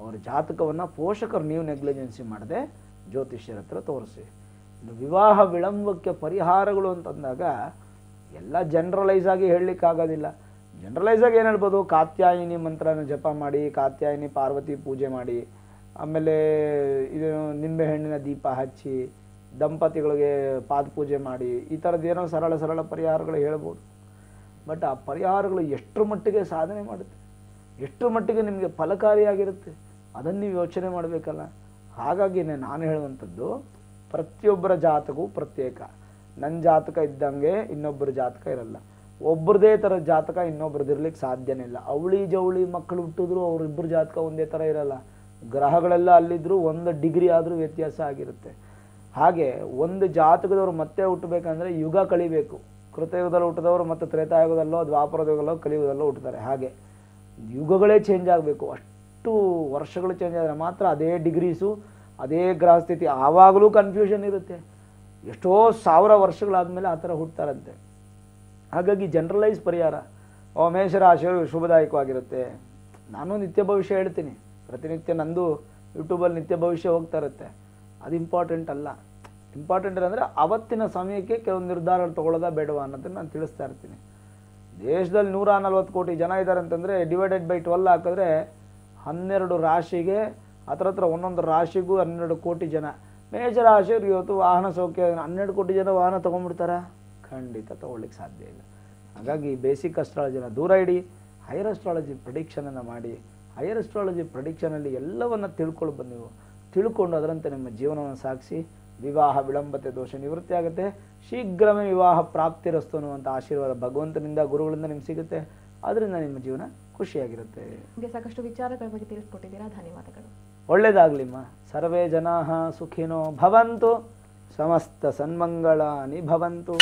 ಅವರ ಜಾತಕವನ್ನು ಪೋಷಕರು ನೀವು ನೆಗ್ಲಿಜೆನ್ಸಿ ಮಾಡದೆ ಜ್ಯೋತಿಷ್ಯರ ಹತ್ರ ತೋರಿಸಿ ಇನ್ನು ವಿವಾಹ ವಿಳಂಬಕ್ಕೆ ಪರಿಹಾರಗಳು ಅಂತಂದಾಗ ಎಲ್ಲ ಜನ್ರಲೈಸ್ ಆಗಿ ಹೇಳಲಿಕ್ಕಾಗೋದಿಲ್ಲ ಜನರಲೈಸ್ ಆಗಿ ಏನು ಹೇಳ್ಬೋದು ಕಾತ್ಯಾಯಿನಿ ಮಂತ್ರನ ಜಪ ಮಾಡಿ ಕಾತ್ಯಾಯಿನಿ ಪಾರ್ವತಿ ಪೂಜೆ ಮಾಡಿ ಆಮೇಲೆ ಇದು ನಿಂಬೆ ಹಣ್ಣಿನ ದೀಪ ಹಚ್ಚಿ ದಂಪತಿಗಳಿಗೆ ಪಾದಪೂಜೆ ಮಾಡಿ ಈ ಥರದ್ದು ಏನೋ ಸರಳ ಸರಳ ಪರಿಹಾರಗಳು ಹೇಳ್ಬೋದು ಬಟ್ ಆ ಪರಿಹಾರಗಳು ಎಷ್ಟರ ಮಟ್ಟಿಗೆ ಸಾಧನೆ ಮಾಡುತ್ತೆ ಎಷ್ಟರ ಮಟ್ಟಿಗೆ ನಿಮಗೆ ಫಲಕಾರಿಯಾಗಿರುತ್ತೆ ಅದನ್ನು ನೀವು ಯೋಚನೆ ಮಾಡಬೇಕಲ್ಲ ಹಾಗಾಗಿನೇ ನಾನು ಹೇಳುವಂಥದ್ದು ಪ್ರತಿಯೊಬ್ಬರ ಜಾತಕವು ಪ್ರತ್ಯೇಕ ನನ್ನ ಜಾತಕ ಇದ್ದಂಗೆ ಇನ್ನೊಬ್ಬರ ಜಾತಕ ಇರಲ್ಲ ಒಬ್ಬರದೇ ಥರ ಜಾತಕ ಇನ್ನೊಬ್ರದ್ದು ಇರಲಿಕ್ಕೆ ಸಾಧ್ಯನೇ ಇಲ್ಲ ಅವಳಿ ಜವಳಿ ಮಕ್ಕಳು ಹುಟ್ಟಿದ್ರು ಅವ್ರಿಬ್ಬರ ಜಾತಕ ಒಂದೇ ಥರ ಇರಲ್ಲ ಗ್ರಹಗಳೆಲ್ಲ ಅಲ್ಲಿದ್ದರೂ ಒಂದು ಡಿಗ್ರಿ ಆದರೂ ವ್ಯತ್ಯಾಸ ಆಗಿರುತ್ತೆ ಹಾಗೆ ಒಂದು ಜಾತಕದವರು ಮತ್ತೆ ಹುಟ್ಟಬೇಕಂದ್ರೆ ಯುಗ ಕಳಿಬೇಕು ಕೃತಯುಗದಲ್ಲಿ ಹುಟ್ಟಿದವರು ಮತ್ತು ತ್ರೇತಾಯುಗದಲ್ಲೋ ಯುಗದಲ್ಲೋ ಕಲಿಯುಗದಲ್ಲೋ ಹುಟ್ಟುತ್ತಾರೆ ಹಾಗೆ ಯುಗಗಳೇ ಚೇಂಜ್ ಆಗಬೇಕು ಅಷ್ಟು ವರ್ಷಗಳು ಚೇಂಜ್ ಆದರೆ ಮಾತ್ರ ಅದೇ ಡಿಗ್ರೀಸು ಅದೇ ಗ್ರಹ ಸ್ಥಿತಿ ಆವಾಗಲೂ ಕನ್ಫ್ಯೂಷನ್ ಇರುತ್ತೆ ಎಷ್ಟೋ ಸಾವಿರ ವರ್ಷಗಳಾದಮೇಲೆ ಆ ಥರ ಹುಡ್ತಾರಂತೆ ಹಾಗಾಗಿ ಜನರಲೈಸ್ ಪರಿಹಾರ ಓ ಆಶಯ ಶುಭದಾಯಕವಾಗಿರುತ್ತೆ ನಾನು ನಿತ್ಯ ಭವಿಷ್ಯ ಹೇಳ್ತೀನಿ ಪ್ರತಿನಿತ್ಯ ನಂದು ಯೂಟ್ಯೂಬಲ್ಲಿ ನಿತ್ಯ ಭವಿಷ್ಯ ಹೋಗ್ತಾ ಇರುತ್ತೆ ಅದು ಇಂಪಾರ್ಟೆಂಟ್ ಅಲ್ಲ ಇಂಪಾರ್ಟೆಂಟ್ ಅಂದರೆ ಅವತ್ತಿನ ಸಮಯಕ್ಕೆ ಕೆಲವು ನಿರ್ಧಾರ ತೊಗೊಳ್ಳೋದ ಬೇಡವಾ ಅನ್ನೋದನ್ನು ನಾನು ತಿಳಿಸ್ತಾ ಇರ್ತೀನಿ ದೇಶದಲ್ಲಿ ನೂರ ನಲ್ವತ್ತು ಕೋಟಿ ಜನ ಇದ್ದಾರೆ ಅಂತಂದರೆ ಡಿವೈಡೆಡ್ ಬೈ ಟ್ವೆಲ್ ಹಾಕಿದ್ರೆ ಹನ್ನೆರಡು ರಾಶಿಗೆ ಹತ್ರ ಹತ್ರ ಒಂದೊಂದು ರಾಶಿಗೂ ಹನ್ನೆರಡು ಕೋಟಿ ಜನ ಮೇಜರ್ ರಾಶಿ ಇವತ್ತು ವಾಹನ ಸೌಖ್ಯ ಹನ್ನೆರಡು ಕೋಟಿ ಜನ ವಾಹನ ತೊಗೊಂಡ್ಬಿಡ್ತಾರ ಖಂಡಿತ ತೊಗೊಳ್ಳಿಕ್ಕೆ ಸಾಧ್ಯ ಇಲ್ಲ ಹಾಗಾಗಿ ಬೇಸಿಕ್ ಅಸ್ಟ್ರಾಲಜಿನ ದೂರ ಇಡಿ ಹೈರ್ ಅಸ್ಟ್ರಾಲಜಿ ಪ್ರಿಡಿಕ್ಷನನ್ನು ಮಾಡಿ ಹೈಯರ್ ಎಸ್ಟ್ರಾಲಜಿ ಪ್ರಡಿಕ್ಷನಲ್ಲಿ ಎಲ್ಲವನ್ನು ತಿಳ್ಕೊಳ್ಳಿ ನೀವು ತಿಳ್ಕೊಂಡು ಅದರಂತೆ ನಿಮ್ಮ ಜೀವನವನ್ನು ಸಾಗಿಸಿ ವಿವಾಹ ವಿಳಂಬತೆ ದೋಷ ನಿವೃತ್ತಿ ಆಗುತ್ತೆ ಶೀಘ್ರವೇ ವಿವಾಹ ಪ್ರಾಪ್ತಿ ರಸ್ತು ಅನ್ನುವಂಥ ಆಶೀರ್ವಾದ ಭಗವಂತನಿಂದ ಗುರುಗಳಿಂದ ನಿಮ್ಗೆ ಸಿಗುತ್ತೆ ಅದರಿಂದ ನಿಮ್ಮ ಜೀವನ ಖುಷಿಯಾಗಿರುತ್ತೆ ನಿಮಗೆ ಸಾಕಷ್ಟು ವಿಚಾರಗಳ ಬಗ್ಗೆ ತಿಳಿಸ್ಕೊಟ್ಟಿದ್ದೀರಾ ಧನ್ಯವಾದಗಳು ಒಳ್ಳೇದಾಗ್ಲಿಮ್ಮ ಸರ್ವೇ ಜನಾಹ ಸುಖಿನೋ ಭವಂತು ಸಮಸ್ತ ಸನ್ಮಂಗಳಾನಿ ಭವಂತು